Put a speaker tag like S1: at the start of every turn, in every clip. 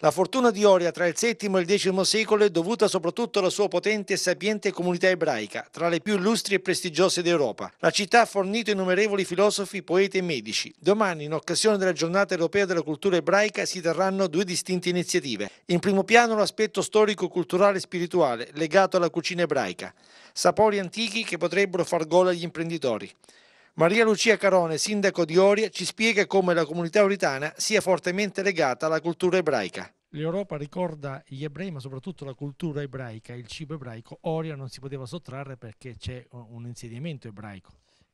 S1: La fortuna di Oria tra il VII e il X secolo è dovuta soprattutto alla sua potente e sapiente comunità ebraica, tra le più illustri e prestigiose d'Europa. La città ha fornito innumerevoli filosofi, poeti e medici. Domani, in occasione della giornata europea della cultura ebraica, si terranno due distinte iniziative. In primo piano l'aspetto storico, culturale e spirituale, legato alla cucina ebraica. Sapori antichi che potrebbero far gola agli imprenditori. Maria Lucia Carone, sindaco di Oria, ci spiega come la comunità oritana sia fortemente legata alla cultura ebraica. L'Europa ricorda gli ebrei, ma soprattutto la cultura ebraica, il cibo ebraico. Oria non si poteva sottrarre perché c'è uh, un insediamento ebraico.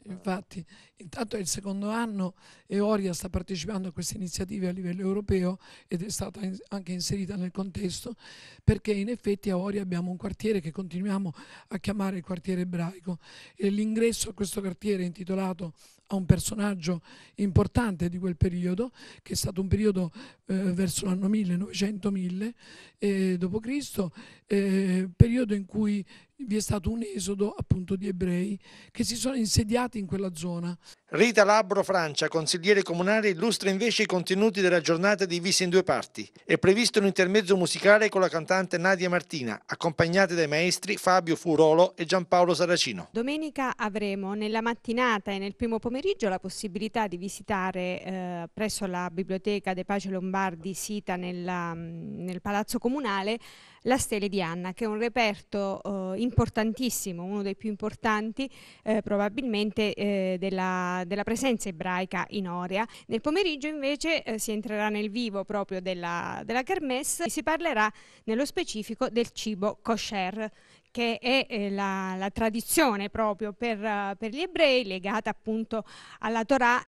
S2: Infatti, intanto è il secondo anno e Oria sta partecipando a queste iniziative a livello europeo ed è stata anche inserita nel contesto perché in effetti a Oria abbiamo un quartiere che continuiamo a chiamare il quartiere ebraico e l'ingresso a questo quartiere è intitolato a un personaggio importante di quel periodo, che è stato un periodo eh, verso l'anno 1900-1000 eh, d.C., eh, periodo in cui vi è stato un esodo appunto di ebrei che si sono insediati in quella zona.
S1: Rita Labro Francia, consigliere comunale, illustra invece i contenuti della giornata divisa in due parti. È previsto un intermezzo musicale con la cantante Nadia Martina, accompagnata dai maestri Fabio Furolo e Giampaolo Saracino.
S3: Domenica avremo nella mattinata e nel primo pomeriggio la possibilità di visitare eh, presso la Biblioteca De Pace Lombardi, sita nella, mm, nel Palazzo Comunale, la Stele di Anna, che è un reperto eh, importantissimo, uno dei più importanti eh, probabilmente eh, della della presenza ebraica in Orea. Nel pomeriggio invece eh, si entrerà nel vivo proprio della, della kermesse e si parlerà nello specifico del cibo kosher che è eh, la, la, tradizione proprio per, eh, per, gli ebrei legata appunto alla Torah